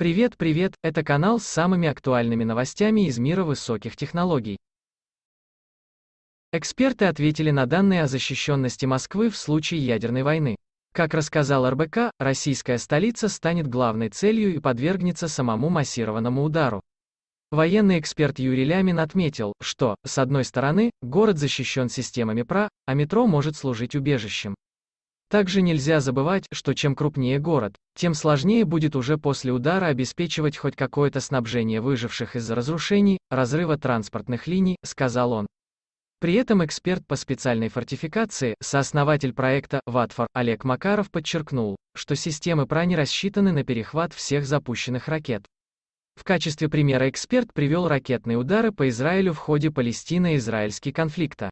Привет, привет, это канал с самыми актуальными новостями из мира высоких технологий. Эксперты ответили на данные о защищенности Москвы в случае ядерной войны. Как рассказал РБК, российская столица станет главной целью и подвергнется самому массированному удару. Военный эксперт Юрий Лямин отметил, что, с одной стороны, город защищен системами ПРА, а метро может служить убежищем. Также нельзя забывать, что чем крупнее город, тем сложнее будет уже после удара обеспечивать хоть какое-то снабжение выживших из-за разрушений, разрыва транспортных линий, сказал он. При этом эксперт по специальной фортификации, сооснователь проекта «Ватфор» Олег Макаров подчеркнул, что системы прани рассчитаны на перехват всех запущенных ракет. В качестве примера эксперт привел ракетные удары по Израилю в ходе Палестино-Израильский конфликта.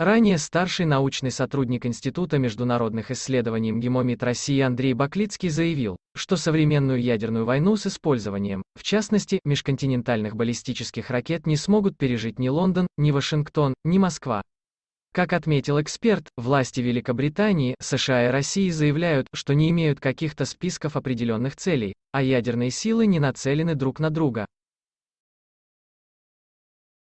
Ранее старший научный сотрудник Института международных исследований МГИМОМИД России Андрей Баклицкий заявил, что современную ядерную войну с использованием, в частности, межконтинентальных баллистических ракет не смогут пережить ни Лондон, ни Вашингтон, ни Москва. Как отметил эксперт, власти Великобритании, США и России заявляют, что не имеют каких-то списков определенных целей, а ядерные силы не нацелены друг на друга.